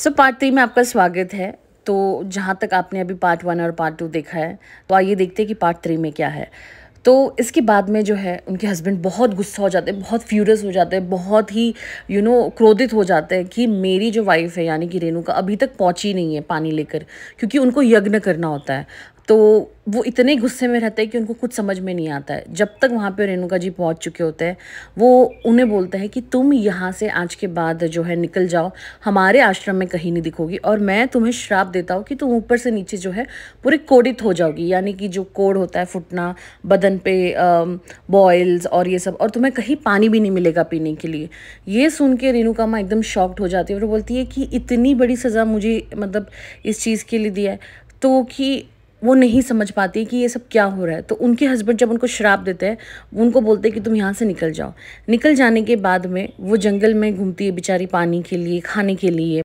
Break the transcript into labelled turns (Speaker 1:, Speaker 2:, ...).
Speaker 1: so part three में आपका स्वागत है तो जहाँ तक आपने अभी पार्ट वन और पार्ट टू देखा है तो आइए देखते हैं कि पार्ट थ्री में क्या है तो इसके बाद में जो है उनके हस्बैंड बहुत गुस्सा हो जाते हैं बहुत फ्यूरस हो जाते हैं बहुत ही यू you नो know, क्रोधित हो जाते हैं कि मेरी जो वाइफ है यानी कि का अभी तक पहुंची नहीं है पानी लेकर क्योंकि उनको यज्ञ करना होता है तो वो इतने गुस्से में रहते हैं कि उनको कुछ समझ में नहीं आता है जब तक वहाँ पे रेणुका जी पहुँच चुके होते हैं वो उन्हें बोलते हैं कि तुम यहाँ से आज के बाद जो है निकल जाओ हमारे आश्रम में कहीं नहीं दिखोगी और मैं तुम्हें श्राप देता हूँ कि तुम ऊपर से नीचे जो है पूरी कोडित हो जाओगी यानी कि जो कोड होता है फुटना बदन पे बॉयल्स और ये सब और तुम्हें कहीं पानी भी नहीं मिलेगा पीने के लिए ये सुन के रेणुका माँ एकदम शॉक्ड हो जाती है और बोलती है कि इतनी बड़ी सज़ा मुझे मतलब इस चीज़ के लिए दिया है तो कि वो नहीं समझ पाती कि ये सब क्या हो रहा है तो उनके हस्बैंड जब उनको शराब देते हैं उनको बोलते हैं कि तुम यहाँ से निकल जाओ निकल जाने के बाद में वो जंगल में घूमती है बेचारी पानी के लिए खाने के लिए